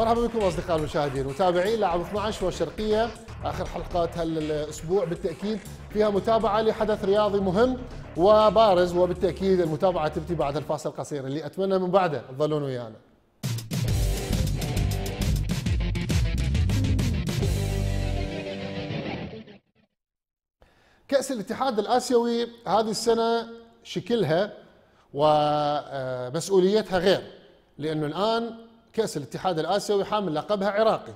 مرحبا بكم اصدقاء المشاهدين متابعين لاعب 12 والشرقيه اخر حلقات هالاسبوع بالتاكيد فيها متابعه لحدث رياضي مهم وبارز وبالتاكيد المتابعه تبتي بعد الفاصل القصير اللي اتمنى من بعده تظلون ويانا كأس الاتحاد الآسيوي هذه السنة شكلها ومسؤوليتها غير لأنه الآن كأس الاتحاد الآسيوي حامل لقبها عراقي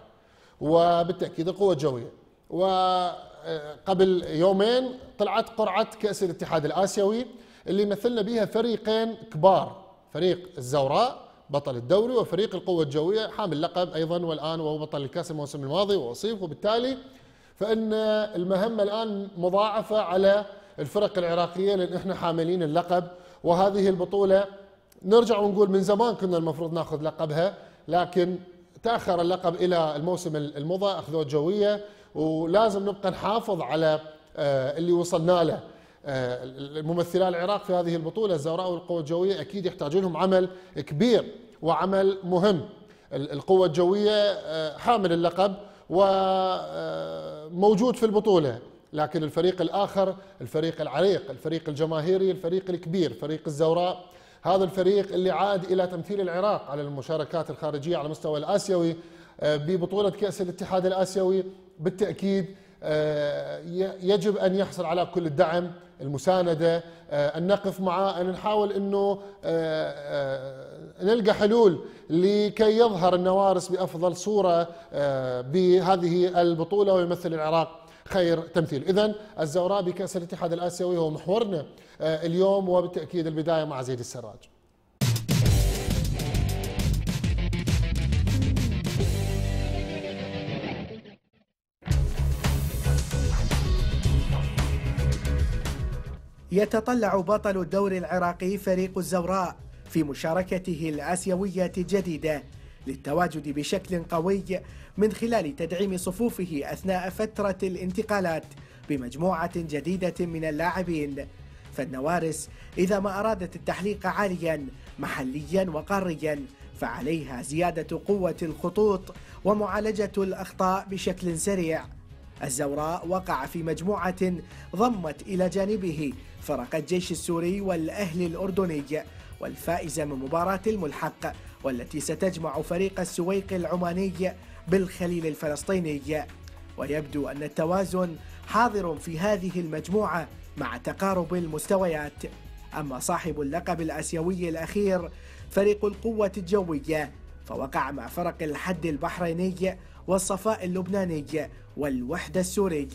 وبالتأكيد القوه الجويه وقبل آه، يومين طلعت قرعة كأس الاتحاد الآسيوي اللي مثلنا بها فريقين كبار فريق الزوراء بطل الدوري وفريق القوة الجوية حامل لقب أيضا والآن وهو بطل الكأس الموسم الماضي وأصيب وبالتالي فإن المهمة الآن مضاعفة على الفرق العراقية لأن احنا حاملين اللقب وهذه البطولة نرجع ونقول من زمان كنا المفروض ناخذ لقبها لكن تاخر اللقب الى الموسم المضى اخذوه جويه ولازم نبقى نحافظ على آه، اللي وصلنا له آه، الممثلة العراق في هذه البطوله الزوراء والقوه الجويه اكيد يحتاج لهم عمل كبير وعمل مهم القوه الجويه آه، حامل اللقب وموجود في البطوله لكن الفريق الاخر الفريق العريق الفريق الجماهيري الفريق الكبير فريق الزوراء هذا الفريق اللي عاد إلى تمثيل العراق على المشاركات الخارجية على المستوى الآسيوي آه، ببطولة كأس الاتحاد الآسيوي بالتأكيد آه، يجب أن يحصل على كل الدعم المساندة أن آه، نقف معه أن نحاول أنه نلقى حلول لكي يظهر النوارس بأفضل صورة بهذه البطولة ويمثل العراق خير تمثيل إذا الزوراء بكأس الاتحاد الآسيوي هو محورنا آه، اليوم وبالتأكيد البداية مع زيد السراج يتطلع بطل الدوري العراقي فريق الزوراء في مشاركته الآسيوية الجديدة للتواجد بشكل قوي من خلال تدعيم صفوفه أثناء فترة الانتقالات بمجموعة جديدة من اللاعبين فالنوارس إذا ما أرادت التحليق عاليا محليا وقاريا فعليها زيادة قوة الخطوط ومعالجة الأخطاء بشكل سريع الزوراء وقع في مجموعة ضمت إلى جانبه فرق الجيش السوري والأهل الأردني والفائزة من مباراة الملحق والتي ستجمع فريق السويق العماني بالخليل الفلسطيني ويبدو أن التوازن حاضر في هذه المجموعة مع تقارب المستويات أما صاحب اللقب الآسيوي الأخير فريق القوة الجوية فوقع مع فرق الحد البحريني والصفاء اللبناني والوحدة السوري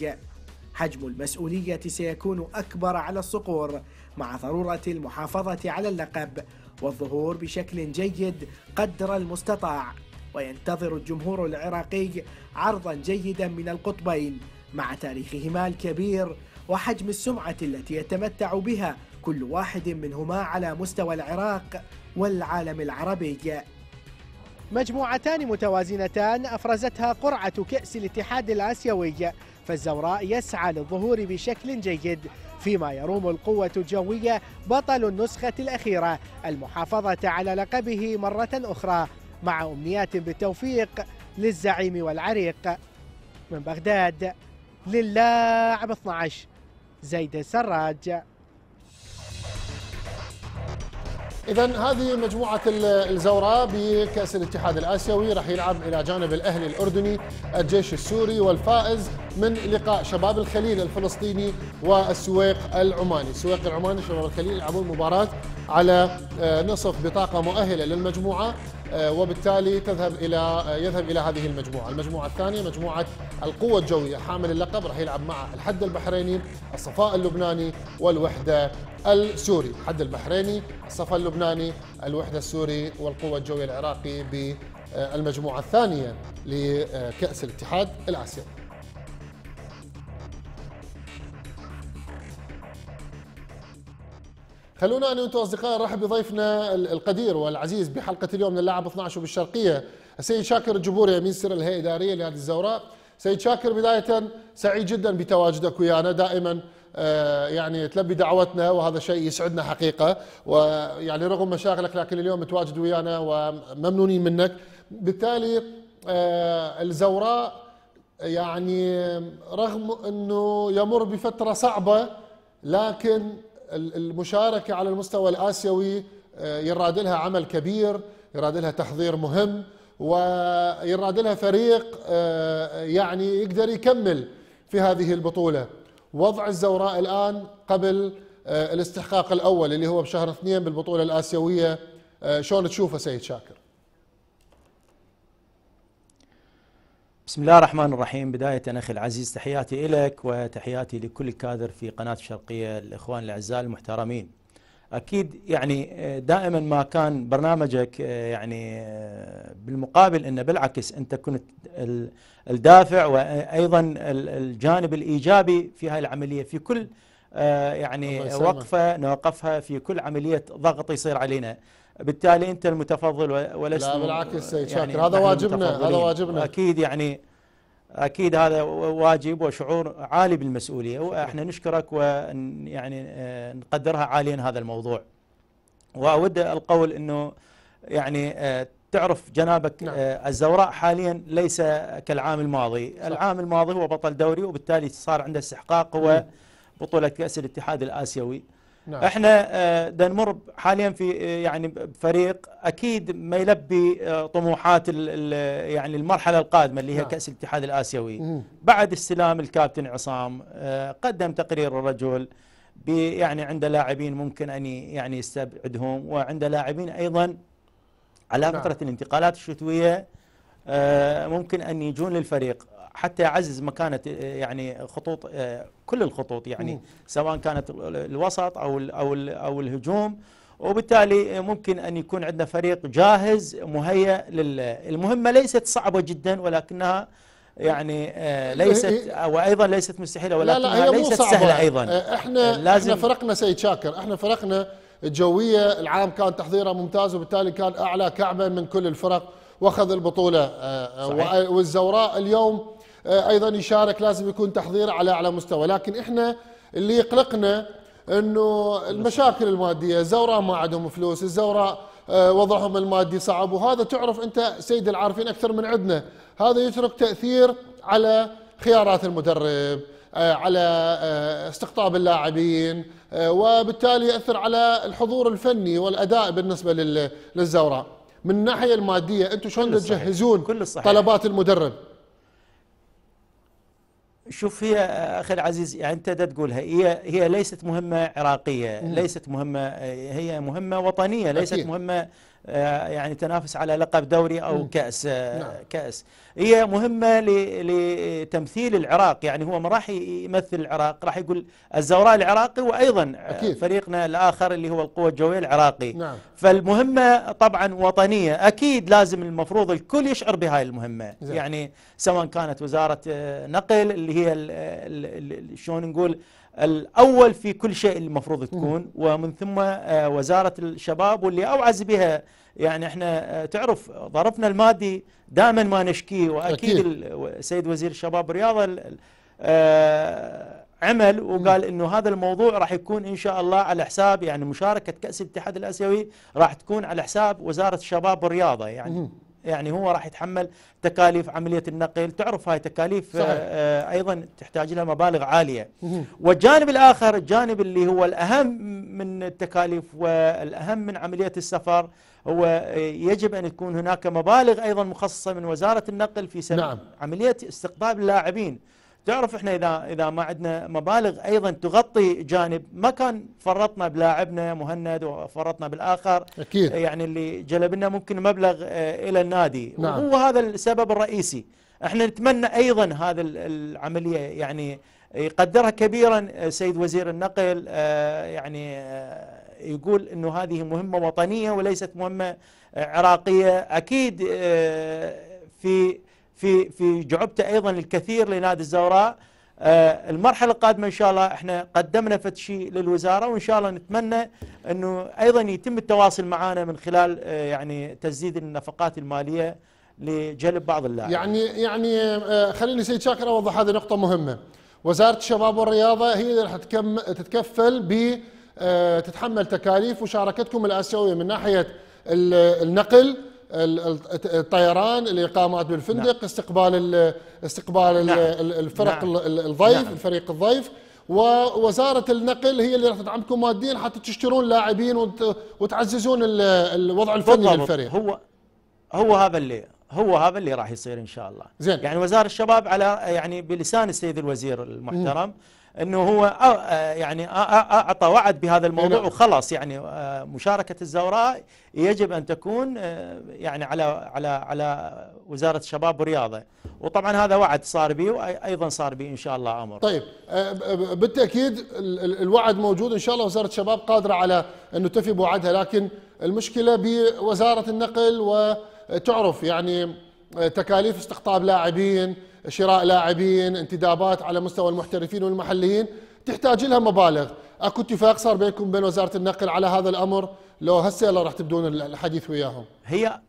حجم المسؤولية سيكون أكبر على الصقور مع ضرورة المحافظة على اللقب والظهور بشكل جيد قدر المستطاع وينتظر الجمهور العراقي عرضا جيدا من القطبين مع تاريخهما الكبير وحجم السمعة التي يتمتع بها كل واحد منهما على مستوى العراق والعالم العربي مجموعتان متوازنتان أفرزتها قرعة كأس الاتحاد الآسيوي فالزوراء يسعى للظهور بشكل جيد فيما يروم القوة الجوية بطل النسخة الأخيرة المحافظة على لقبه مرة أخرى مع أمنيات بالتوفيق للزعيم والعريق من بغداد للاعب 12 زيد السراج اذا هذه مجموعه الزوراء بكاس الاتحاد الاسيوي راح يلعب الى جانب الاهلي الاردني الجيش السوري والفائز من لقاء شباب الخليل الفلسطيني والسويق العماني، السويق العماني شباب الخليل يلعبون مباراه على آه، نصف بطاقه مؤهله للمجموعه آه، وبالتالي تذهب الى آه، يذهب الى هذه المجموعه، المجموعه الثانيه مجموعه القوه الجويه حامل اللقب راح يلعب مع الحد البحريني، الصفاء اللبناني والوحده السوري، الحد البحريني، الصفاء اللبناني، الوحده السوري والقوه الجويه العراقي بالمجموعه الثانيه لكاس الاتحاد الاسيوي. خلونا انا وانتم اصدقائي نرحب بضيفنا القدير والعزيز بحلقه اليوم من اللاعب 12 بالشرقيه السيد شاكر الجبوري امين سر الهيئه الاداريه لنادي الزوراء. سيد شاكر بدايه سعيد جدا بتواجدك ويانا دائما آه، يعني تلبي دعوتنا وهذا شيء يسعدنا حقيقه ويعني رغم مشاغلك لكن اليوم متواجد ويانا وممنونين منك بالتالي آه، الزوراء يعني رغم انه يمر بفتره صعبه لكن المشاركة على المستوى الآسيوي آه، يراد لها عمل كبير يراد لها تحضير مهم ويراد لها فريق آه، يعني يقدر يكمل في هذه البطولة وضع الزوراء الآن قبل آه، الاستحقاق الأول اللي هو بشهر اثنين بالبطولة الآسيوية شلون تشوفه سيد شاكر بسم الله الرحمن الرحيم بداية أخي العزيز تحياتي إليك وتحياتي لكل كادر في قناة الشرقية الإخوان الأعزاء المحترمين أكيد يعني آه، دائما ما كان برنامجك آه، يعني آه، بالمقابل أنه بالعكس أنت كنت الدافع وأيضا الجانب الإيجابي في هاي العملية في كل يعني وقفة نوقفها في كل عملية ضغط يصير علينا بالتالي انت المتفضل ولست لا بالعكس سيد يعني شاكر هذا واجبنا هذا واجبنا اكيد يعني اكيد هذا واجب وشعور عالي بالمسؤوليه واحنا نشكرك ويعني آه، نقدرها عاليا هذا الموضوع واود القول انه يعني آه، تعرف جنابك نعم. آه، الزوراء حاليا ليس كالعام الماضي صح. العام الماضي هو بطل دوري وبالتالي صار عنده استحقاق هو بطوله كاس الاتحاد الاسيوي نعم. احنا آه، دا نمر حاليا في آه، يعني فريق اكيد ما يلبي آه، طموحات يعني المرحله القادمه اللي هي نعم. كاس الاتحاد الاسيوي مم. بعد استلام الكابتن عصام قدم تقرير الرجل يعني عنده لاعبين ممكن ان يعني يستبعدهم وعنده لاعبين ايضا على نعم. فتره الانتقالات الشتويه ممكن ان يجون للفريق حتى يعزز مكانه يعني خطوط كل الخطوط يعني سواء كانت الوسط او او او الهجوم وبالتالي ممكن ان يكون عندنا فريق جاهز مهيئ المهمه ليست صعبه جدا ولكنها يعني آه، إيه، ليست إيه. وايضا ليست مستحيله ولكنها لا لا ليست صعبة. سهله ايضا آه، احنا آه، لازم احنا فرقنا سيد شاكر احنا فرقنا الجويه العام كان تحضيره ممتاز وبالتالي كان اعلى كعبه من كل الفرق واخذ البطوله صحيح. والزوراء اليوم آه، ايضا يشارك لازم يكون تحضير على اعلى مستوى لكن احنا اللي يقلقنا انه المشاكل الماديه الزوراء ما عندهم فلوس الزوراء آه، وضعهم المادي صعب وهذا تعرف انت سيد العارفين اكثر من عندنا هذا يترك تاثير على خيارات المدرب آه، على استقطاب اللاعبين وبالتالي ياثر على الحضور الفني والاداء بالنسبه للزوراء من الناحيه الماديه انتم شلون تجهزون طلبات المدرب شوف هي اخي العزيز يعني انت دا تقولها هي هي ليست مهمه عراقيه ليست مهمه هي مهمه وطنيه ليست أكيد. مهمه آه، يعني تنافس على لقب دوري او كاس آه، نعم. كاس هي مهمه لتمثيل العراق يعني هو ما راح يمثل العراق راح يقول الزوراء العراقي وايضا أكيد. فريقنا الاخر اللي هو القوه الجويه العراقي نعم. فالمهمه طبعا وطنيه اكيد لازم المفروض الكل يشعر بهاي المهمه زي. يعني سواء كانت وزاره آه، نقل اللي هي شلون نقول الأول في كل شيء المفروض نعم. تكون ومن ثم آه، وزارة الشباب واللي أوعز بها يعني احنا آه، تعرف ظرفنا المادي دائما ما نشكيه وأكيد السيد وزير الشباب والرياضة آه، عمل وقال نعم. انه هذا الموضوع راح يكون ان شاء الله على حساب يعني مشاركه كاس الاتحاد الاسيوي راح تكون على حساب وزاره الشباب والرياضه يعني يعني هو راح يتحمل تكاليف عمليه النقل تعرف هاي تكاليف آه، صحيح. آه، ايضا تحتاج لها مبالغ عاليه والجانب الاخر الجانب اللي هو الاهم من التكاليف والاهم من عمليه السفر هو آه، يجب ان تكون هناك مبالغ ايضا مخصصه من وزاره النقل في سبيل نعم. عمليه استقطاب اللاعبين تعرف احنا اذا اذا ما عندنا مبالغ ايضا تغطي جانب ما كان فرطنا بلاعبنا مهند وفرطنا بالاخر أكيد. يعني اللي جلب لنا ممكن مبلغ آه، الى النادي نعم. وهو هذا السبب الرئيسي احنا نتمنى ايضا هذا العمليه يعني يقدرها كبيرا آه، سيد وزير النقل آه، يعني يقول انه هذه مهمه وطنيه وليست مهمه عراقيه اكيد في في في جعبته ايضا الكثير لنادي الزوراء آه، المرحله القادمه ان شاء الله احنا قدمنا فد شيء للوزاره وان شاء الله نتمنى انه ايضا يتم التواصل معنا من خلال آه، يعني تسديد النفقات الماليه لجلب بعض اللاعبين. يعني يعني آه، خليني سيد شاكر اوضح هذه نقطه مهمه. وزاره الشباب والرياضه هي اللي راح تتكفل ب تتحمل تكاليف مشاركتكم الاسيويه من ناحيه النقل الطيران الاقامات بالفندق نعم. استقبال استقبال نعم. الفرق نعم. الضيف نعم. الفريق الضيف ووزاره النقل هي اللي راح تدعمكم ماديا حتى تشترون لاعبين وتعززون الوضع الفني للفريق هو هو هذا اللي هو هذا اللي راح يصير ان شاء الله زين. يعني وزاره الشباب على يعني بلسان السيد الوزير المحترم انه هو آه، يعني آه، آه، اعطى وعد بهذا الموضوع نعم. وخلاص يعني مشاركه الزوراء يجب ان تكون يعني على على على وزاره الشباب والرياضه وطبعا هذا وعد صار به وايضا صار به ان شاء الله امر. طيب بالتاكيد الوعد موجود ان شاء الله وزاره الشباب قادره على انه تفي بوعدها لكن المشكله بوزاره النقل و تعرف يعني آه، تكاليف استقطاب لاعبين شراء لاعبين انتدابات على مستوى المحترفين والمحليين تحتاج لها مبالغ اكو اتفاق صار بينكم وبين وزاره النقل على هذا الامر لو هسه يلا راح تبدون الحديث وياهم هي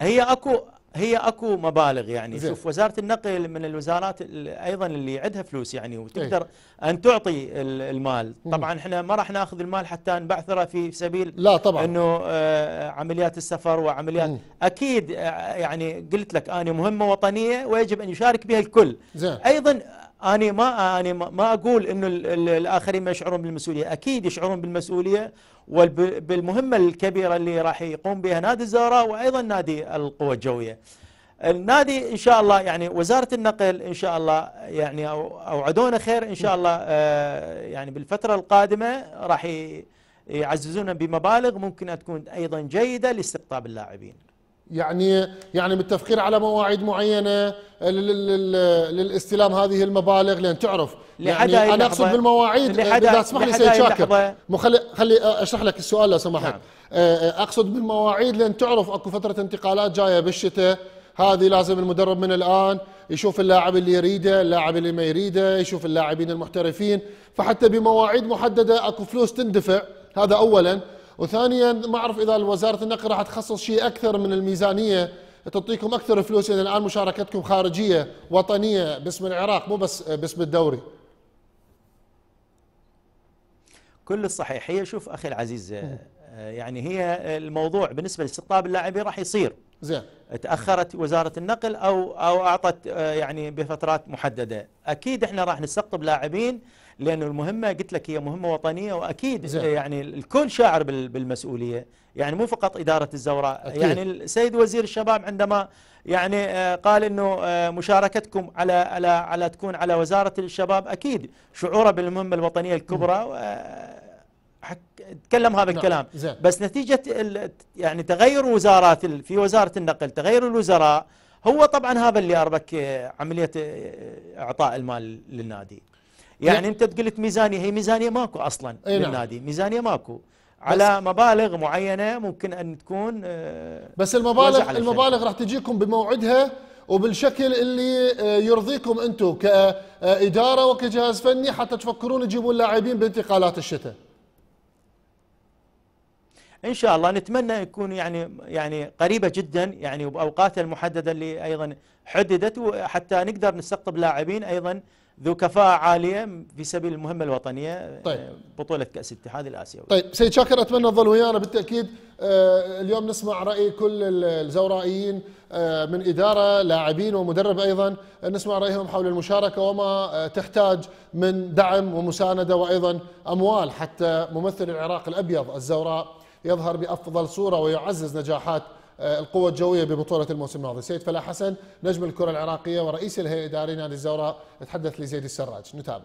هي اكو هي اكو مبالغ يعني شوف وزاره النقل من الوزارات ايضا اللي عندها فلوس يعني وتقدر ايه. ان تعطي المال طبعا احنا ما راح ناخذ المال حتى نبعثره في سبيل لا طبعا انه آه عمليات السفر وعمليات مم. اكيد آه، يعني قلت لك انا مهمه وطنيه ويجب ان يشارك بها الكل زي. ايضا أنا ما أنا ما أقول إنه الآخرين ما يشعرون بالمسؤولية أكيد يشعرون بالمسؤولية وبالمهمة الكبيرة اللي راح يقوم بها نادي الزهراء وأيضا نادي القوى الجوية النادي ان شاء الله يعني وزاره النقل ان شاء الله يعني اوعدونا خير ان شاء الله آه، يعني بالفتره القادمه راح يعززونا بمبالغ ممكن تكون ايضا جيده لاستقطاب اللاعبين يعني يعني متفقين على مواعيد معينه آه، للاستلام هذه المبالغ لان تعرف يعني انا اقصد بالمواعيد اذا تسمح لي سيد شاكر مخلي خلي اشرح لك السؤال لو سمحت نعم. آه، آه، اقصد بالمواعيد لان تعرف اكو فتره انتقالات جايه بالشتاء هذه لازم المدرب من الان يشوف اللاعب اللي يريده اللاعب اللي ما يريده يشوف اللاعبين المحترفين فحتى بمواعيد محدده اكو فلوس تندفع هذا اولا وثانيا ما اعرف اذا وزاره النقل راح تخصص شيء اكثر من الميزانيه تعطيكم اكثر فلوس لان يعني الان مشاركتكم خارجيه وطنيه باسم العراق مو بس باسم الدوري. كل الصحيح هي شوف اخي العزيز آه، يعني هي الموضوع بالنسبه لاستقطاب اللاعبين راح يصير زين تاخرت وزاره النقل او او اعطت آه، يعني بفترات محدده اكيد احنا راح نستقطب لاعبين لانه المهمه قلت لك هي مهمه وطنيه واكيد زي. يعني الكل شاعر بالمسؤوليه يعني مو فقط اداره الزوراء أكيد. يعني السيد وزير الشباب عندما يعني آه، قال انه آه، مشاركتكم على على على تكون على وزاره الشباب اكيد شعوره بالمهمه الوطنيه الكبرى تكلم هذا الكلام نعم. زي. بس نتيجه يعني تغير وزارات في وزاره النقل تغير الوزراء هو طبعا هذا اللي اربك آه، عمليه اعطاء المال للنادي يعني طيب. انت انت قلت ميزانيه هي ميزانيه ماكو اصلا للنادي نعم. ميزانيه ماكو على مبالغ معينه ممكن ان تكون آه، بس المبالغ المبالغ راح تجيكم بموعدها وبالشكل اللي آه، يرضيكم انتم كاداره وكجهاز فني حتى تفكرون تجيبون لاعبين بانتقالات الشتاء ان شاء الله نتمنى يكون يعني يعني قريبه جدا يعني وباوقاتها المحدده اللي ايضا حددت وحتى نقدر نستقطب لاعبين ايضا ذو كفاءة عالية في سبيل المهمة الوطنية طيب. بطولة كأس الاتحاد الآسيوي طيب سيد شاكر أتمنى تظل ويانا بالتأكيد آه، اليوم نسمع رأي كل الزورائيين آه، من إدارة لاعبين ومدرب أيضا نسمع رأيهم حول المشاركة وما آه، تحتاج من دعم ومساندة وأيضا أموال حتى ممثل العراق الأبيض الزوراء يظهر بأفضل صورة ويعزز نجاحات آه، القوة الجوية ببطولة الموسم الماضي سيد فلاح حسن نجم الكرة العراقية ورئيس الهيئة الإدارية نادي الزوراء تحدث لزيد السراج نتابع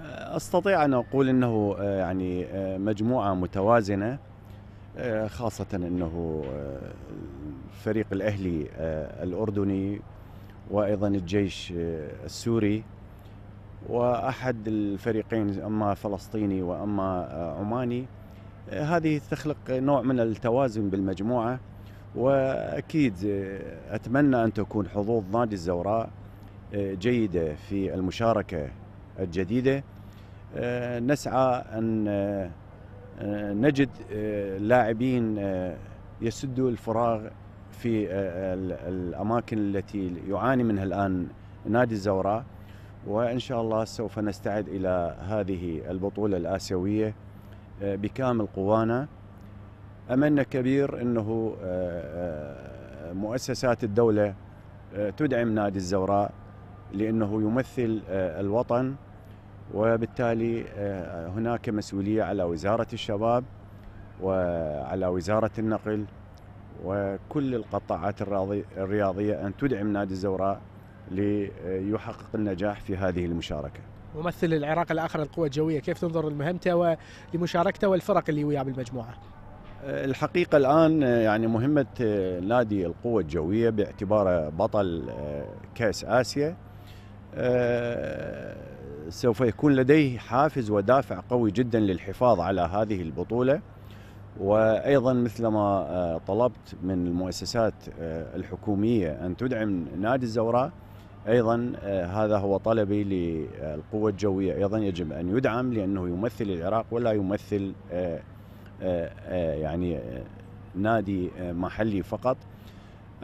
آه، استطيع ان اقول انه آه، يعني مجموعه متوازنه خاصه انه الفريق الاهلي الاردني وايضا الجيش السوري واحد الفريقين اما فلسطيني واما آه، عماني آه، هذه تخلق نوع من التوازن بالمجموعه واكيد آه، اتمنى ان تكون حظوظ نادي الزوراء جيده في المشاركه الجديده نسعى ان نجد لاعبين يسدوا الفراغ في الاماكن التي يعاني منها الان نادي الزوراء وان شاء الله سوف نستعد الى هذه البطوله الاسيويه آه، بكامل قوانا املنا كبير انه آه، آه، مؤسسات الدوله تدعم نادي الزوراء لانه يمثل الوطن وبالتالي هناك مسؤوليه على وزاره الشباب وعلى وزاره النقل وكل القطاعات الرياضيه ان تدعم نادي الزوراء ليحقق النجاح في هذه المشاركة ممثل العراق الآخر للقوى الجوية كيف تنظر لمهمته ولمشاركته والفرق اللي وياه بالمجموعة الحقيقة الآن يعني مهمة نادي القوة الجوية باعتباره بطل آه، كأس آسيا آه، سوف يكون لديه حافز ودافع قوي جدا للحفاظ على هذه البطولة وايضا مثلما آه، طلبت من المؤسسات الحكوميه ان تدعم نادي الزوراء ايضا آه، هذا هو طلبي للقوه الجويه ايضا يجب ان يدعم لانه يمثل العراق ولا يمثل آه، آه، يعني نادي محلي فقط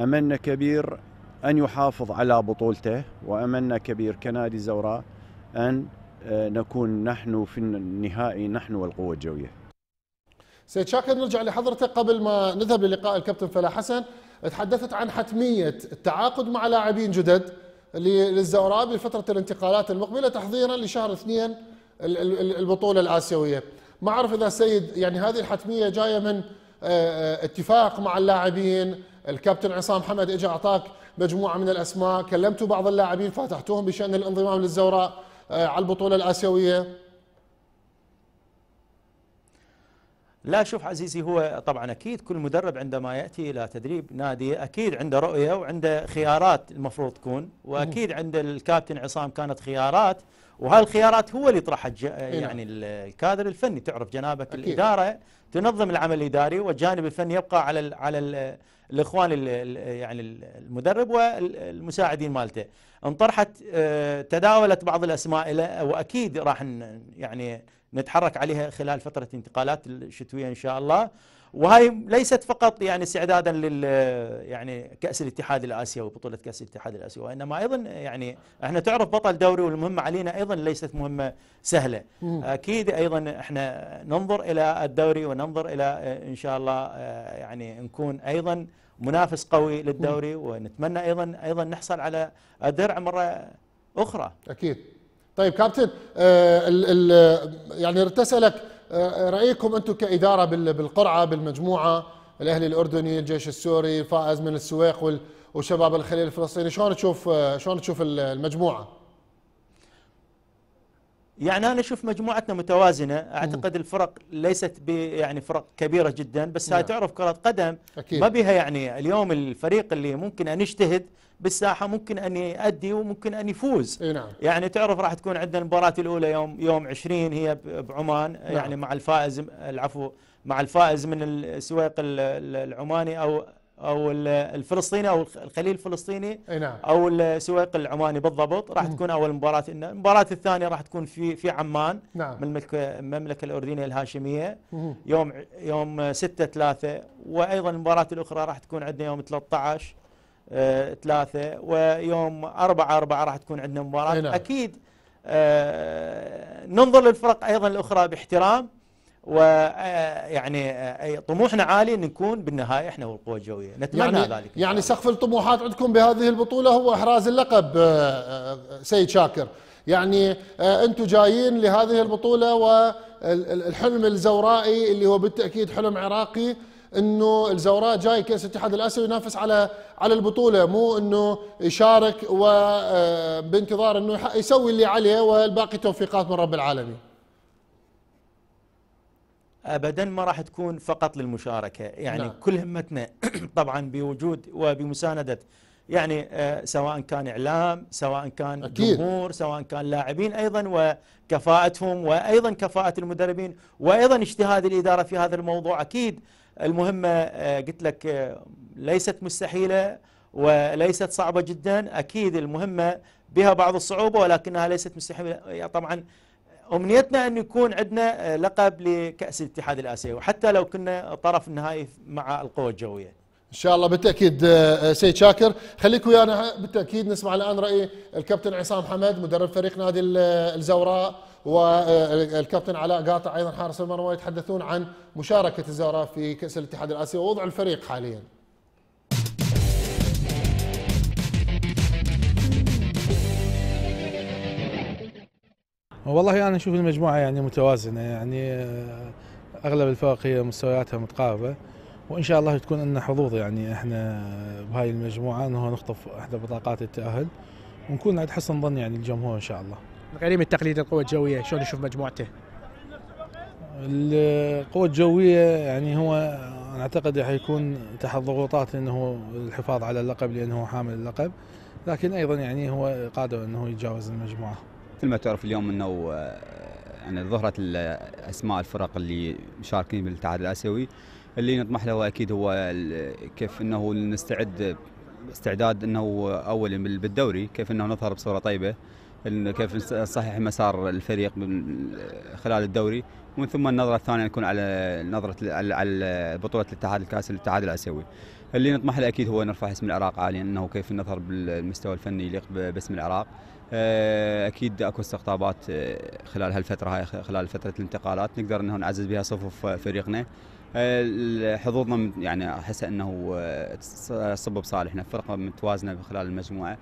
املنا كبير ان يحافظ على بطولته واملنا كبير كنادي زوراء ان نكون نحن في النهائي نحن والقوه الجويه سيد شاكر نرجع لحضرتك قبل ما نذهب للقاء الكابتن فلاح حسن تحدثت عن حتميه التعاقد مع لاعبين جدد للزوراء بفترة الانتقالات المقبلة تحضيرا لشهر اثنين البطولة الآسيوية ما أعرف إذا سيد يعني هذه الحتمية جاية من آه، آه، اتفاق مع اللاعبين الكابتن عصام حمد اجى اعطاك مجموعه من الاسماء كلمتوا بعض اللاعبين فاتحتوهم بشان الانضمام للزوراء آه، على البطوله الاسيويه لا شوف عزيزي هو طبعا اكيد كل مدرب عندما ياتي الى تدريب نادي اكيد عنده رؤيه وعنده خيارات المفروض تكون واكيد عند الكابتن عصام كانت خيارات وهالخيارات الخيارات هو اللي يطرحها نعم. يعني الكادر الفني تعرف جنابك أكيد. الاداره تنظم العمل الاداري والجانب الفني يبقى على الـ على الـ الاخوان الـ يعني المدرب والمساعدين مالته انطرحت آه، تداولت بعض الاسماء واكيد راح يعني نتحرك عليها خلال فترة انتقالات الشتوية إن شاء الله وهي ليست فقط يعني استعدادا لل يعني كأس الاتحاد الآسيوي وبطولة كأس الاتحاد الآسيوي وإنما أيضا يعني احنا تعرف بطل دوري والمهمة علينا أيضا ليست مهمة سهلة أكيد أيضا احنا ننظر إلى الدوري وننظر إلى إن شاء الله آه، يعني نكون أيضا منافس قوي للدوري ونتمنى أيضا أيضا نحصل على الدرع مرة أخرى أكيد طيب كابتن الـ آه، الـ يعني ارتسلك آه، رايكم انتم كاداره بالقرعه بالمجموعه الاهلي الاردني الجيش السوري فائز من السويق وشباب الخليل الفلسطيني شلون تشوف آه، شلون تشوف المجموعه يعني انا اشوف مجموعتنا متوازنه اعتقد الفرق ليست يعني فرق كبيره جدا بس هاي نعم. تعرف كره قدم أكيد. ما بها يعني اليوم الفريق اللي ممكن ان يجتهد بالساحه ممكن ان يؤدي وممكن ان يفوز نعم. يعني تعرف راح تكون عندنا المباراه الاولى يوم يوم 20 هي بعمان يعني نعم. يعني مع الفائز العفو مع الفائز من السويق العماني او او الفلسطيني او الخليل الفلسطيني نعم. او السويق العماني بالضبط راح تكون اول مباراه لنا المباراه الثانيه راح تكون في في عمان نعم. من المملكه الاردنيه الهاشميه يوم يوم 6 3 وايضا المباراه الاخرى راح تكون عندنا يوم 13 3 آه، ويوم 4 4 راح تكون عندنا مباراه نعم. اكيد آه، ننظر للفرق ايضا الاخرى باحترام ويعني آه، آه، طموحنا عالي ان نكون بالنهايه احنا والقوه الجويه نتمنى يعني ذلك يعني سقف الطموحات عندكم بهذه البطوله هو احراز اللقب آه، سيد شاكر يعني انتم جايين لهذه البطوله والحلم الزورائي اللي هو بالتاكيد حلم عراقي انه الزوراء جاي كاس الاتحاد الاسيوي ينافس على على البطوله مو انه يشارك وبانتظار انه يسوي اللي عليه والباقي توفيقات من رب العالمين ابدا ما راح تكون فقط للمشاركه يعني نعم. كل همتنا طبعا بوجود وبمسانده يعني آه، سواء كان اعلام سواء كان أكيد. جمهور سواء كان لاعبين ايضا وكفاءتهم وايضا كفاءه المدربين وايضا اجتهاد الاداره في هذا الموضوع اكيد المهمه آه، قلت لك آه، ليست مستحيله وليست صعبه جدا اكيد المهمه بها بعض الصعوبه ولكنها ليست مستحيله طبعا امنيتنا ان يكون عندنا آه، لقب لكاس الاتحاد الاسيوي وحتى لو كنا طرف النهائي مع القوى الجويه ان شاء الله بالتاكيد آه، آه، سيد شاكر خليك ويانا بالتاكيد نسمع الان راي الكابتن عصام حمد مدرب فريق نادي الزوراء والكابتن علاء قاطع ايضا حارس المرمى يتحدثون عن مشاركه الزوراء في كاس الاتحاد الاسيوي ووضع الفريق حاليا والله انا يعني اشوف المجموعه يعني متوازنه يعني آه، اغلب الفرق هي مستوياتها متقاربه وان شاء الله تكون لنا حظوظ يعني احنا بهاي المجموعه انه نخطف احدى بطاقات التاهل ونكون عند حسن ظن يعني الجمهور ان شاء الله. الغريم التقليدي القوة الجوية شلون نشوف مجموعته؟ القوة الجوية يعني هو انا اعتقد حيكون تحت ضغوطات انه الحفاظ على اللقب لانه حامل اللقب لكن ايضا يعني هو قادر انه يتجاوز المجموعه. مثل ما تعرف اليوم انه آه، يعني ظهرت آه، اسماء الفرق اللي مشاركين بالاتحاد الاسيوي اللي نطمح له اكيد هو كيف انه نستعد استعداد انه اولا بالدوري كيف انه نظهر بصوره طيبه كيف نصحح مسار الفريق من آه، خلال الدوري ومن ثم النظره الثانيه نكون على نظره على بطوله الاتحاد الكاس الاتحاد الاسيوي اللي نطمح له اكيد هو نرفع اسم العراق عاليا انه كيف نظهر بالمستوى الفني يليق باسم العراق آه، اكيد اكو استقطابات آه، خلال هالفتره هاي خلال فتره الانتقالات نقدر انه نعزز بها صفوف فريقنا آه، حظوظنا يعني احس انه صب بصالحنا فرقه متوازنه خلال المجموعه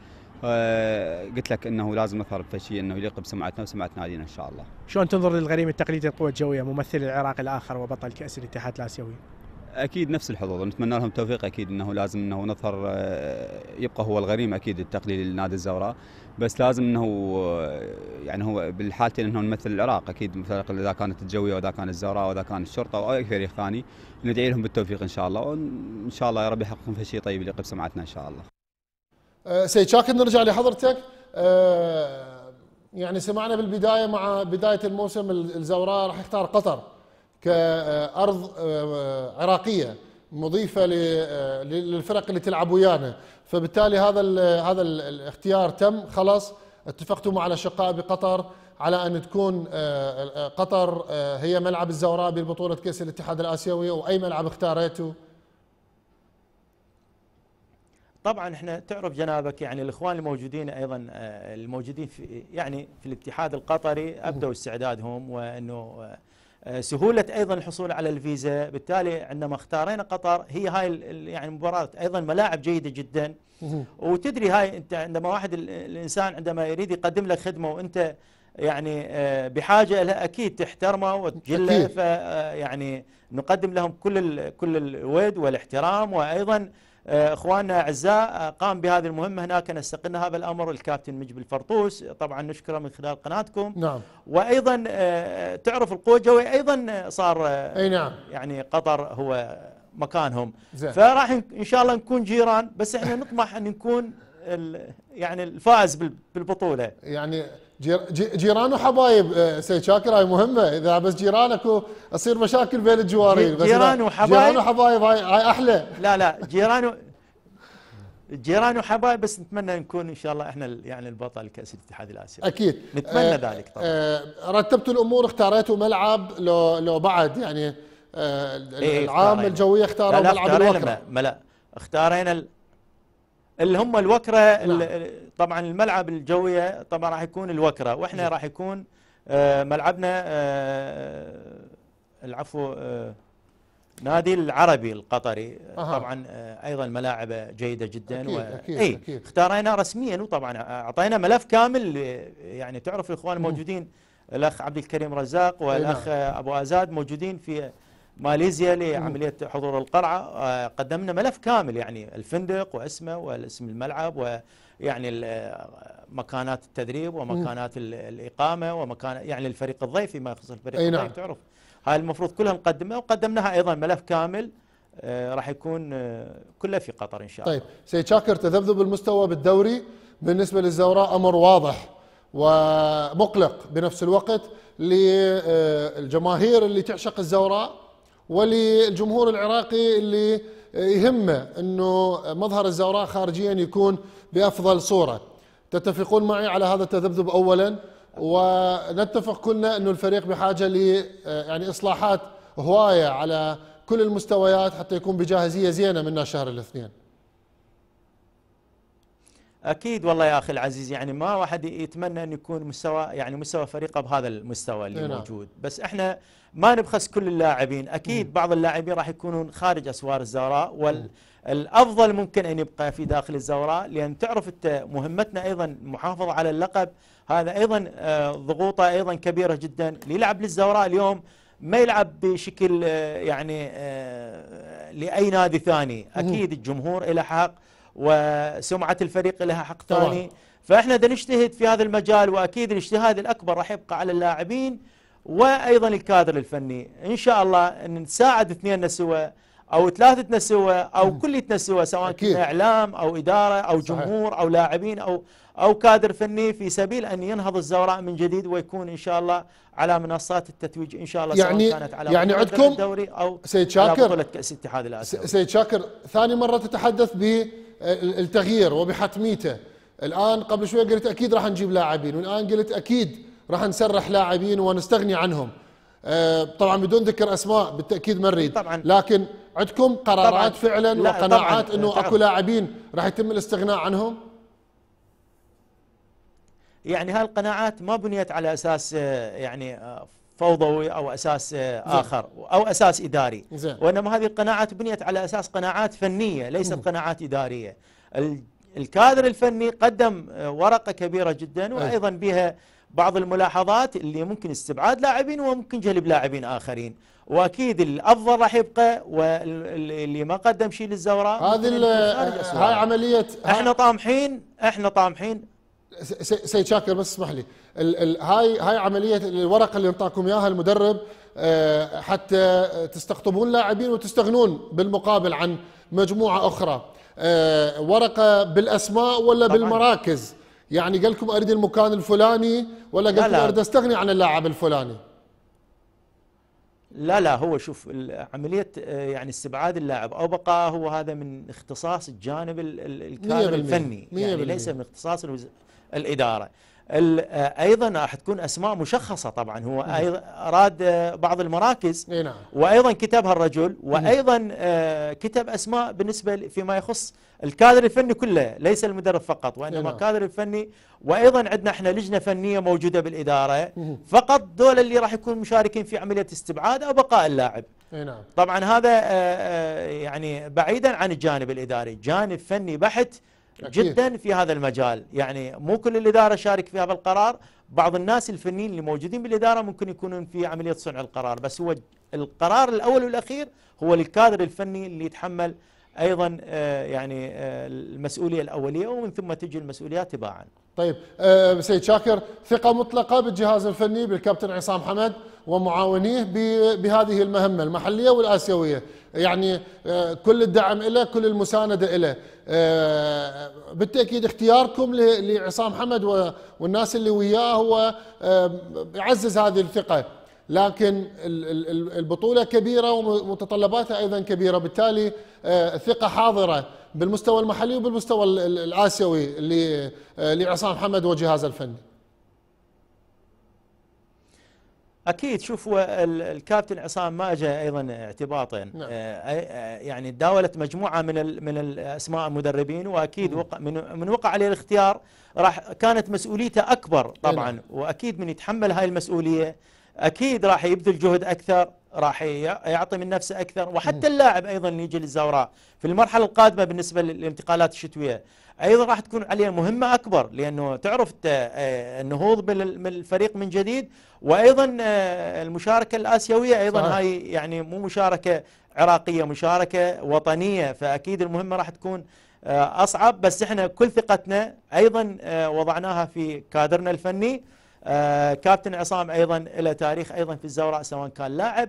قلت لك انه لازم نظهر بفشي انه يليق بسمعتنا وسمعه نادينا ان شاء الله. شلون تنظر للغريم التقليدي القوه الجويه ممثل العراق الاخر وبطل كاس الاتحاد الاسيوي؟ اكيد نفس الحظوظ نتمنى لهم التوفيق اكيد انه لازم انه نظهر يبقى هو الغريم اكيد التقليدي لنادي الزوراء بس لازم انه يعني هو بالحالتين انه نمثل العراق اكيد اذا كانت الجويه واذا كان الزوراء واذا كان الشرطه او اي فريق ثاني ندعي لهم بالتوفيق ان شاء الله وان شاء الله يا رب يحققون في شيء طيب لقب سمعتنا ان شاء الله. أه، سيد شاكر نرجع لحضرتك أه، يعني سمعنا بالبدايه مع بدايه الموسم الزوراء راح يختار قطر كارض أه، عراقيه مضيفه للفرق اللي تلعب ويانا فبالتالي هذا هذا الاختيار تم خلاص اتفقتوا مع الاشقاء بقطر على ان تكون آه، آه، قطر آه، هي ملعب الزوراء ببطوله كاس الاتحاد الاسيوي واي ملعب اختاريته؟ طبعا احنا تعرف جنابك يعني الاخوان الموجودين ايضا الموجودين في يعني في الاتحاد القطري ابدوا استعدادهم وانه آه، سهولة أيضا الحصول على الفيزا بالتالي عندما اختارينا قطر هي هاي يعني المباراة أيضا ملاعب جيدة جدا وتدري هاي أنت عندما واحد الإنسان عندما يريد يقدم لك خدمة وأنت يعني آه، بحاجة لها أكيد تحترمه وتجله آه، يعني نقدم لهم كل كل الود والاحترام وأيضا آه، اخواننا اعزاء آه، قام بهذه المهمه هناك نستقلنا هذا الامر الكابتن مجبل فرطوس طبعا نشكره من خلال قناتكم نعم وايضا آه، تعرف القوجوي ايضا صار اي نعم يعني قطر هو مكانهم زي. فراح ان شاء الله نكون جيران بس احنا نطمح ان نكون يعني الفائز بالبطوله يعني جيران وحبايب آه، سيد شاكر هاي مهمه اذا بس جيرانك تصير مشاكل بين الجوارين جيران وحبايب جيران وحبايب هاي هاي احلى لا لا جيران جيران وحبايب بس نتمنى نكون ان شاء الله احنا يعني البطل كاس الاتحاد الاسيوي اكيد نتمنى آه ذلك طبعا آه رتبتوا الامور اختاريتوا ملعب لو لو بعد يعني آه الالعاب إيه، الجويه اختاروا ملعب الوكره لا اختارينا اللي هم الوكره نعم. طبعا الملعب الجويه طبعا راح يكون الوكره واحنا راح يكون آه، ملعبنا آه، العفو آه، نادي العربي القطري أه. طبعا ايضا ملاعبه جيده جدا أكيد و... أكيد اي أكيد اختارينا رسميا وطبعا اعطينا ملف كامل يعني تعرف الاخوان الموجودين الاخ عبد الكريم رزاق والاخ نعم. ابو ازاد موجودين في ماليزيا لعملية حضور القرعة آه، قدمنا ملف كامل يعني الفندق واسمه واسم الملعب ويعني آه، مكانات التدريب ومكانات الإقامة ومكان يعني الفريق الضيفي ما يخص الفريق الضيفي نعم. تعرف هاي المفروض كلها نقدمها وقدمناها أيضا ملف كامل آه، راح يكون كله في قطر إن شاء الله طيب سيد شاكر تذبذب المستوى بالدوري بالنسبة للزوراء أمر واضح ومقلق بنفس الوقت للجماهير اللي تعشق الزوراء وللجمهور العراقي اللي يهمه انه مظهر الزوراء خارجيا يكون بافضل صوره تتفقون معي على هذا التذبذب اولا ونتفق كلنا انه الفريق بحاجه ل يعني اصلاحات هوايه على كل المستويات حتى يكون بجاهزيه زينه من الشهر الاثنين اكيد والله يا اخي العزيز يعني ما واحد يتمنى ان يكون مستوى يعني مستوى فريقه بهذا المستوى اللي نعم. موجود بس احنا ما نبخس كل اللاعبين اكيد م. بعض اللاعبين راح يكونون خارج اسوار الزوراء والافضل ممكن ان يبقى في داخل الزوراء لان تعرف انت مهمتنا ايضا المحافظه على اللقب هذا ايضا آه، ضغوطه ايضا كبيره جدا اللي يلعب للزوراء اليوم ما يلعب بشكل آه، يعني آه، لاي نادي ثاني اكيد الجمهور له حق وسمعه الفريق لها حق ثاني فاحنا بدنا نجتهد في هذا المجال واكيد الاجتهاد الاكبر راح يبقى على اللاعبين وايضا الكادر الفني ان شاء الله ان نساعد اثنيننا سوا او ثلاثتنا سوا او كليتنا سوا سواء كنا اعلام او اداره او صحيح. جمهور او لاعبين او او كادر فني في سبيل ان ينهض الزوراء من جديد ويكون ان شاء الله على منصات التتويج ان شاء الله يعني سواء كانت على يعني عندكم الدوري او سيد شاكر بطوله كاس الاتحاد الاسيوي سيد شاكر ثاني مره تتحدث ب التغيير وبحتميته الان قبل شوي قلت اكيد راح نجيب لاعبين والان قلت اكيد راح نسرح لاعبين ونستغني عنهم آه، طبعا بدون ذكر اسماء بالتاكيد ما نريد طبعا لكن عندكم قرارات طبعاً فعلا وقناعات انه اكو لاعبين راح يتم الاستغناء عنهم يعني هاي القناعات ما بنيت على اساس آه، يعني آه، فوضوي او اساس آه، اخر او اساس اداري زين. وانما هذه القناعات بنيت على اساس قناعات فنيه ليست قناعات اداريه الكادر الفني قدم آه، ورقه كبيره جدا إيه. وايضا بها بعض الملاحظات اللي ممكن استبعاد لاعبين وممكن جلب لاعبين اخرين واكيد الافضل راح يبقى واللي ما قدم شيء للزوراء هذه هاي عمليه احنا طامحين احنا طامحين سيد شاكر بس اسمح لي ال ال هاي هاي عمليه الورقه اللي انطاكم اياها المدرب آه، حتى تستقطبون لاعبين وتستغنون بالمقابل عن مجموعه اخرى آه، ورقه بالاسماء ولا طبعاً. بالمراكز يعني قال لكم اريد المكان الفلاني ولا قال لكم اريد استغني عن اللاعب الفلاني لا لا هو شوف عمليه آه، يعني استبعاد اللاعب او بقاء هو هذا من اختصاص الجانب الكادر الفني يعني ليس من اختصاص الاداره آه، ايضا راح تكون اسماء مشخصه طبعا هو نعم. ايضا اراد آه، بعض المراكز نعم. وايضا كتبها الرجل وايضا آه، كتب اسماء بالنسبه فيما يخص الكادر الفني كله ليس المدرب فقط وانما الكادر نعم. الفني وايضا عندنا احنا لجنه فنيه موجوده بالاداره فقط دول اللي راح يكونوا مشاركين في عمليه استبعاد او بقاء اللاعب نعم. طبعا هذا يعني بعيدا عن الجانب الاداري جانب فني بحت جدا في هذا المجال يعني مو كل الإدارة شارك في هذا القرار بعض الناس الفنيين اللي موجودين بالإدارة ممكن يكونون في عملية صنع القرار بس هو القرار الأول والأخير هو للكادر الفني اللي يتحمل ايضا آه، يعني آه، المسؤوليه الاوليه ومن ثم تجي المسؤوليات تباعا. طيب آه، سيد شاكر ثقه مطلقه بالجهاز الفني بالكابتن عصام حمد ومعاونيه بهذه المهمه المحليه والاسيويه، يعني آه، كل الدعم له كل المساندة له آه، بالتأكيد اختياركم لعصام حمد والناس اللي وياه هو آه، يعزز هذه الثقة لكن البطولة كبيرة ومتطلباتها أيضا كبيرة بالتالي الثقة حاضرة بالمستوى المحلي وبالمستوى الآسيوي لعصام حمد وجهاز الفني اكيد شوف الكابتن عصام ما اجى ايضا اعتباطا نعم. آه، آه، يعني داولت مجموعه من من الاسماء المدربين واكيد وقع من من وقع عليه الاختيار راح كانت مسؤوليته اكبر نعم. طبعا نعم. واكيد من يتحمل هاي المسؤوليه اكيد راح يبذل جهد اكثر راح يعطي من نفسه اكثر وحتى اللاعب ايضا اللي يجي للزوراء في المرحله القادمه بالنسبه للانتقالات الشتويه ايضا راح تكون عليه مهمه اكبر لانه تعرف آه، النهوض بالفريق من جديد وايضا آه، المشاركه الاسيويه ايضا صحيح. هاي يعني مو مشاركه عراقيه مشاركه وطنيه فاكيد المهمه راح تكون آه، اصعب بس احنا كل ثقتنا ايضا وضعناها في كادرنا الفني كابتن عصام ايضا له تاريخ ايضا في الزوراء سواء كان لاعب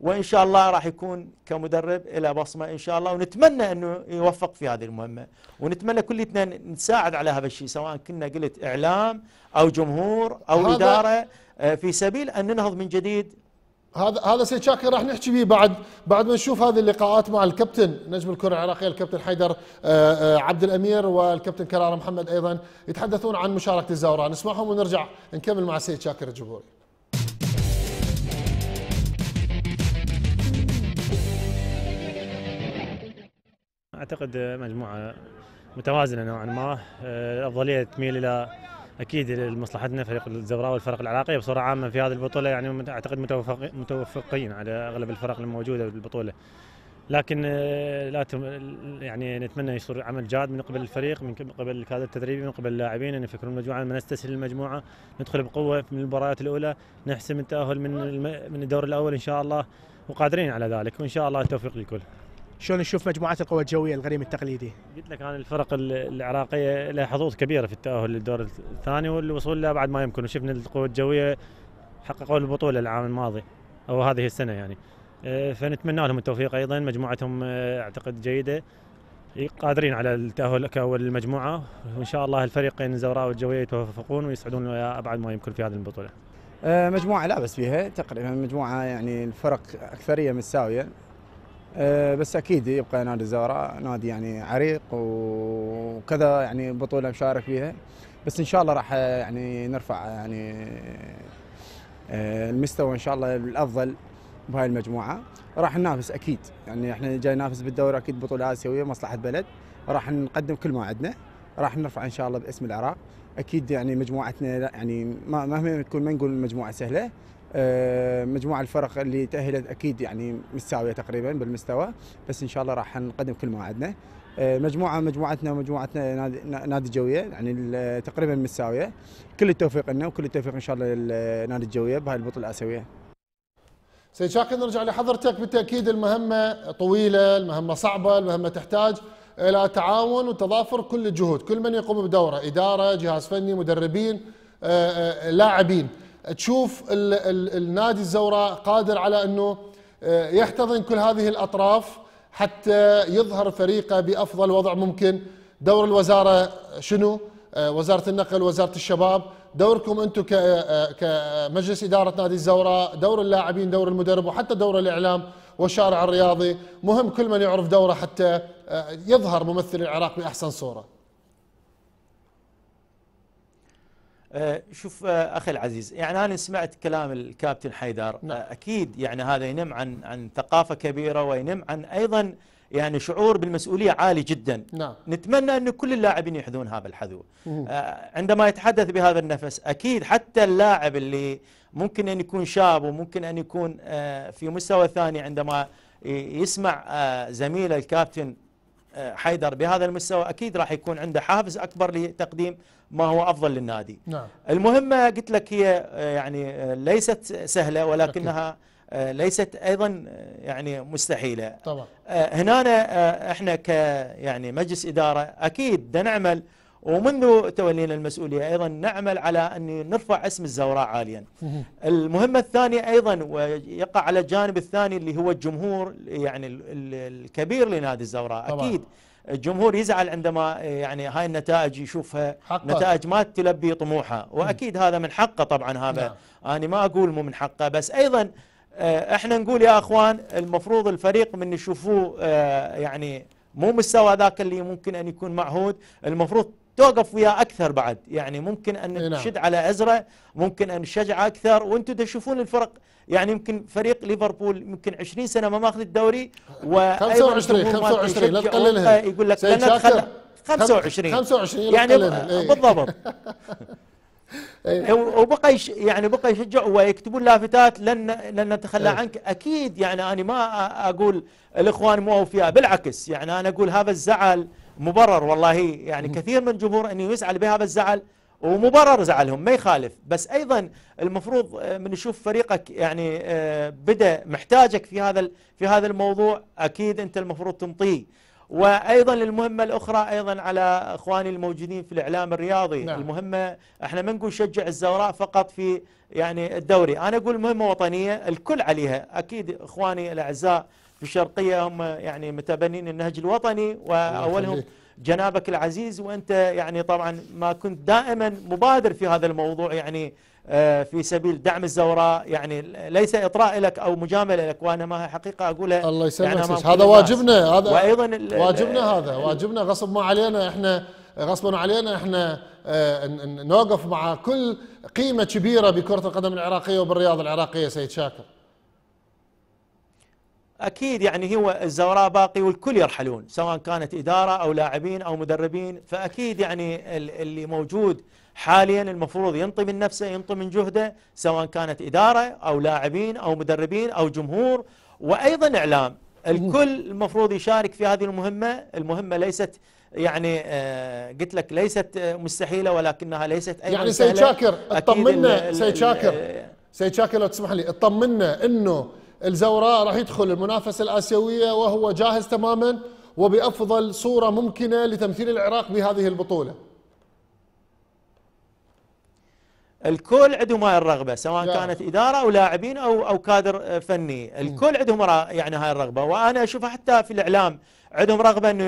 وإن شاء الله راح يكون كمدرب إلى بصمة إن شاء الله ونتمنى أنه يوفق في هذه المهمة ونتمنى كلنا نساعد على هذا الشيء سواء كنا قلت إعلام أو جمهور أو إدارة آه، في سبيل أن ننهض من جديد هذا هذا سيد شاكر راح نحكي به بعد بعد ما نشوف هذه اللقاءات مع الكابتن نجم الكره العراقيه الكابتن حيدر آه، آه، عبد الامير والكابتن كرارة محمد ايضا يتحدثون عن مشاركه الزوراء نسمعهم ونرجع نكمل مع السيد شاكر الجبوري اعتقد مجموعه متوازنه نوعا ما آه، الافضليه تميل الى اكيد لمصلحتنا فريق الزبراء والفرق العراقيه بصوره عامه في هذه البطوله يعني اعتقد متوفقين على اغلب الفرق الموجوده بالبطوله لكن آه، لا يعني نتمنى يصير عمل جاد من قبل الفريق من قبل الكادر التدريبي من قبل اللاعبين ان يفكرون المجموعه ما نستسهل المجموعه ندخل بقوه من المباريات الاولى نحسم التاهل من من الدور الاول ان شاء الله وقادرين على ذلك وان شاء الله التوفيق للكل شلون نشوف مجموعات القوى الجويه الغريم التقليدي؟ قلت لك انا الفرق العراقيه لها حظوظ كبيره في التاهل للدور الثاني والوصول له بعد ما يمكن وشفنا القوى الجويه حققوا البطوله العام الماضي او هذه السنه يعني آه، فنتمنى لهم التوفيق ايضا مجموعتهم آه، اعتقد جيده قادرين على التاهل كاول المجموعه وان شاء الله الفريقين الزوراء والجويه يتوافقون ويسعدون ابعد ما يمكن في هذه البطوله. آه، مجموعه لا بس فيها تقريبا مجموعه يعني الفرق اكثريه متساويه آه، بس اكيد يبقى نادي الزهراء نادي يعني عريق وكذا يعني بطوله مشارك فيها بس ان شاء الله راح آه، يعني نرفع آه، يعني المستوى ان شاء الله الافضل بهاي المجموعه راح ننافس اكيد يعني احنا جاي ننافس بالدوري اكيد بطوله اسيويه مصلحه بلد راح نقدم كل ما عندنا راح نرفع ان شاء الله باسم العراق اكيد يعني مجموعتنا يعني ما مهما تكون ما نقول مجموعه سهله آه، مجموعة الفرق اللي تأهلت أكيد يعني متساوية تقريبا بالمستوى بس إن شاء الله راح نقدم كل ما عندنا آه، مجموعة مجموعتنا ومجموعتنا نادي, الجوية يعني تقريبا متساوية كل التوفيق لنا وكل التوفيق إن شاء الله لنادي الجوية بهاي البطولة الآسيوية سيد شاكر نرجع لحضرتك بالتأكيد المهمة طويلة المهمة صعبة المهمة تحتاج إلى تعاون وتضافر كل الجهود كل من يقوم بدوره إدارة جهاز فني مدربين آه، لاعبين تشوف الـ الـ النادي الزوراء قادر على انه آه، يحتضن كل هذه الاطراف حتى يظهر فريقه بافضل وضع ممكن دور الوزاره شنو آه، وزاره النقل وزاره الشباب دوركم انتم آه، كمجلس اداره نادي الزوراء دور اللاعبين دور المدرب وحتى دور الاعلام والشارع الرياضي مهم كل من يعرف دوره حتى يظهر ممثل العراق باحسن صوره آه، شوف آه، اخي العزيز يعني انا سمعت كلام الكابتن حيدر آه، نعم. اكيد يعني هذا ينم عن عن ثقافه كبيره وينم عن ايضا يعني شعور بالمسؤوليه عالي جدا نعم. نتمنى ان كل اللاعبين يحذون هذا الحذو عندما يتحدث بهذا النفس اكيد حتى اللاعب اللي ممكن ان يكون شاب وممكن ان يكون في مستوى ثاني عندما يسمع زميله الكابتن آه، حيدر بهذا المستوى اكيد راح يكون عنده حافز اكبر لتقديم ما هو افضل للنادي. نعم. المهمه قلت لك هي آه، يعني آه، ليست سهله ولكنها ليست ايضا يعني مستحيله. طبعا. هنا احنا ك يعني مجلس اداره اكيد نعمل ومنذ تولينا المسؤولية أيضا نعمل على أن نرفع اسم الزوراء عاليا المهمة الثانية أيضا ويقع على الجانب الثاني اللي هو الجمهور يعني الكبير لنادي الزوراء طبعا. أكيد الجمهور يزعل عندما يعني هاي النتائج يشوفها حقا. نتائج ما تلبي طموحه واكيد هذا من حقه طبعا هذا نعم. انا ما اقول مو من حقه بس ايضا آه، احنا نقول يا اخوان المفروض الفريق من يشوفوه آه، يعني مو مستوى ذاك اللي ممكن ان يكون معهود المفروض توقف وياه أكثر بعد يعني ممكن أن نعم. تشد على ازره ممكن أن تشجع أكثر وأنتم تشوفون الفرق يعني يمكن فريق ليفربول يمكن 20 سنة ما ماخذ الدوري و 25 25 لا تقللها يقول لك لنا 25 25 يعني بالضبط وبقى يعني بقى يشجع ويكتبون لافتات لن لن نتخلى عنك اكيد يعني انا ما اقول الاخوان مو اوفياء بالعكس يعني انا اقول هذا الزعل مبرر والله يعني كثير من الجمهور انه يزعل بهذا الزعل ومبرر زعلهم ما يخالف بس ايضا المفروض آه، من نشوف فريقك يعني آه، بدا محتاجك في هذا في هذا الموضوع اكيد انت المفروض تنطيه وايضا المهمه الاخرى ايضا على اخواني الموجودين في الاعلام الرياضي نعم. المهمه احنا ما نقول شجع الزوراء فقط في يعني الدوري انا اقول مهمه وطنيه الكل عليها اكيد اخواني الاعزاء في الشرقية هم يعني متبنين النهج الوطني وأولهم جنابك العزيز وأنت يعني طبعا ما كنت دائما مبادر في هذا الموضوع يعني آه، في سبيل دعم الزوراء يعني ليس اطراء لك او مجامله لك وانما حقيقه اقولها الله يسلمك يعني هذا واجبنا هذا وايضا واجبنا هذا واجبنا غصب ما علينا احنا غصبا علينا احنا آه، نوقف مع كل قيمه كبيره بكره القدم العراقيه وبالرياضه العراقيه سيد شاكر أكيد يعني هو الزوراء باقي والكل يرحلون سواء كانت إدارة أو لاعبين أو مدربين فأكيد يعني اللي موجود حاليا المفروض ينطي من نفسه ينطي من جهده سواء كانت إدارة أو لاعبين أو مدربين أو جمهور وأيضا إعلام الكل المفروض يشارك في هذه المهمة المهمة ليست يعني آه، قلت لك ليست آه، مستحيلة ولكنها ليست أيضا يعني سيد شاكر اطمنا سيد شاكر سيد شاكر لو تسمح لي اطمنا أنه الزوراء راح يدخل المنافسة الآسيوية وهو جاهز تماما وبأفضل صورة ممكنة لتمثيل العراق بهذه البطولة الكل عندهم هاي الرغبه سواء يعني. كانت اداره او لاعبين او او كادر آه، فني الكل عندهم يعني هاي الرغبه وانا اشوفها حتى في الاعلام عندهم رغبه انه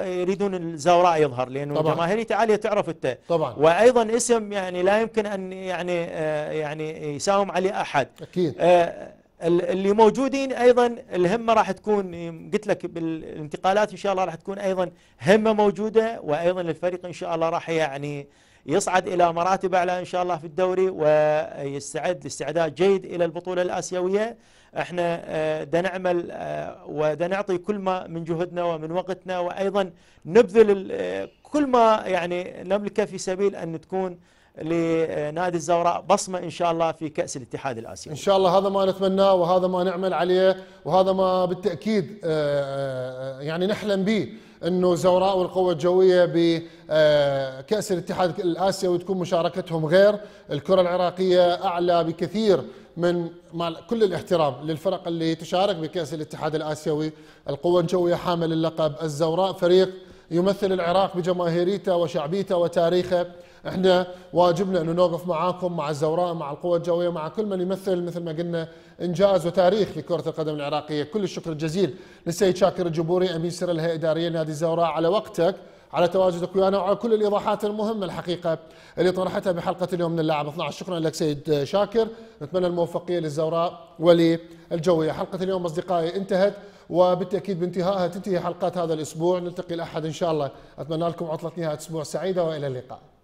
يريدون الزوراء يظهر لانه جماهيريته عاليه تعرف انت طبعا وايضا اسم يعني لا يمكن ان يعني آه يعني يساوم عليه احد اكيد آه اللي موجودين ايضا الهمه راح تكون قلت لك بالانتقالات ان شاء الله راح تكون ايضا همه موجوده وايضا الفريق ان شاء الله راح يعني يصعد الى مراتب اعلى ان شاء الله في الدوري ويستعد لاستعداد جيد الى البطوله الاسيويه احنا آه، دنعمل آه، ودنعطي كل ما من جهدنا ومن وقتنا وايضا نبذل آه، كل ما يعني نملكه في سبيل ان تكون لنادي الزوراء بصمة إن شاء الله في كأس الاتحاد الآسيوي إن شاء الله هذا ما نتمناه وهذا ما نعمل عليه وهذا ما بالتأكيد آه، آه، يعني نحلم به انه زوراء والقوة الجوية بكأس آه، الاتحاد الآسيوي تكون مشاركتهم غير الكرة العراقية أعلى بكثير من مع كل الاحترام للفرق اللي تشارك بكأس الاتحاد الآسيوي القوة الجوية حامل اللقب الزوراء فريق يمثل العراق بجماهيريته وشعبيته وتاريخه احنا واجبنا انه نوقف معاكم مع الزوراء مع القوى الجويه مع كل من يمثل مثل ما قلنا انجاز وتاريخ لكره القدم العراقيه كل الشكر الجزيل للسيد شاكر الجبوري امين سر الهيئه الاداريه لنادي الزوراء على وقتك على تواجدك ويانا وعلى كل الايضاحات المهمه الحقيقه اللي طرحتها بحلقه اليوم من اللاعب 12 شكرا لك سيد شاكر نتمنى الموفقيه للزوراء وللجويه حلقه اليوم اصدقائي انتهت وبالتاكيد بانتهائها تنتهي حلقات هذا الاسبوع نلتقي الاحد ان شاء الله اتمنى لكم عطله نهايه اسبوع سعيده والى اللقاء